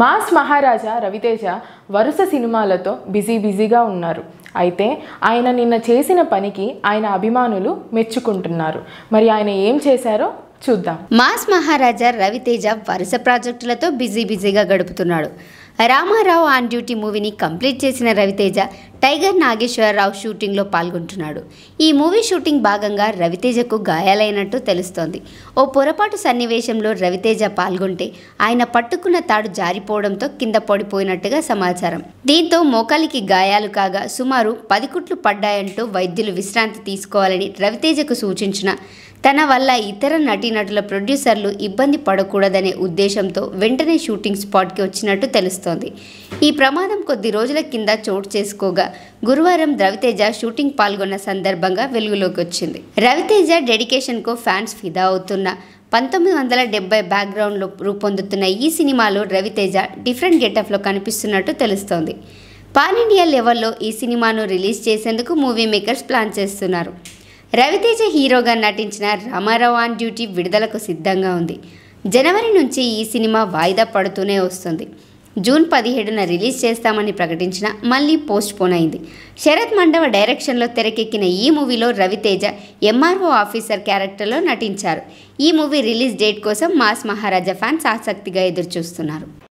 mass మహారాజా రవితేజ వరుస సినిమాలతో busy బిజీగా ఉన్నారు అయితే ఆయన నిన్న చేసిన పనికి ఆయన అభిమానులు మెచ్చుకుంటున్నారు మరి ఆయన ఏం చేశారో చూద్దాం మాస్ మహారాజా రవితేజ వరుస ప్రాజెక్టులతో బిజీ బిజీగా గడుపుతున్నాడు రామారావు ఆన్ డ్యూటీ మూవీని కంప్లీట్ చేసిన రవితేజ టైగర్ నాగేశ్వరరావు షూటింగ్లో పాల్గొంటున్నాడు ఈ మూవీ షూటింగ్ భాగంగా రవితేజకు గాయాలైనట్టు తెలుస్తోంది ఓ పొరపాటు సన్నివేశంలో రవితేజ పాల్గొంటే ఆయన పట్టుకున్న తాడు జారిపోవడంతో కింద పడిపోయినట్టుగా సమాచారం దీంతో మోకాలికి గాయాలు కాగా సుమారు పది కుట్లు పడ్డాయంటూ వైద్యులు విశ్రాంతి తీసుకోవాలని రవితేజకు సూచించిన తన వల్ల ఇతర నటీనటుల ప్రొడ్యూసర్లు ఇబ్బంది పడకూడదనే ఉద్దేశంతో వెంటనే షూటింగ్ స్పాట్కి వచ్చినట్టు తెలుస్తోంది ఈ ప్రమాదం కొద్ది రోజుల కింద చోటు చేసుకోగా గురువారం రవితేజ షూటింగ్ పాల్గొన్న సందర్భంగా వెలుగులోకి వచ్చింది రవితేజ డెడికేషన్కు ఫ్యాన్స్ ఫిదా అవుతున్న పంతొమ్మిది వందల డెబ్బై బ్యాక్గ్రౌండ్లో రూపొందుతున్న ఈ సినిమాలో రవితేజ డిఫరెంట్ గెటప్లో కనిపిస్తున్నట్టు తెలుస్తోంది పాన్ ఇండియా లెవెల్లో ఈ సినిమాను రిలీజ్ చేసేందుకు మూవీ మేకర్స్ ప్లాన్ చేస్తున్నారు రవితేజ హీరోగా నటించిన రామారావు ఆన్ డ్యూటీ విడుదలకు సిద్ధంగా ఉంది జనవరి నుంచి ఈ సినిమా వాయిదా పడుతూనే వస్తుంది జూన్ పదిహేడున రిలీజ్ చేస్తామని ప్రకటించిన మళ్ళీ పోస్ట్ పోన్ అయింది శరత్ మండవ డైరెక్షన్లో తెరకెక్కిన ఈ మూవీలో రవితేజ ఎంఆర్ఓ ఆఫీసర్ క్యారెక్టర్లో నటించారు ఈ మూవీ రిలీజ్ డేట్ కోసం మాస్ మహారాజా ఫ్యాన్స్ ఆసక్తిగా ఎదురుచూస్తున్నారు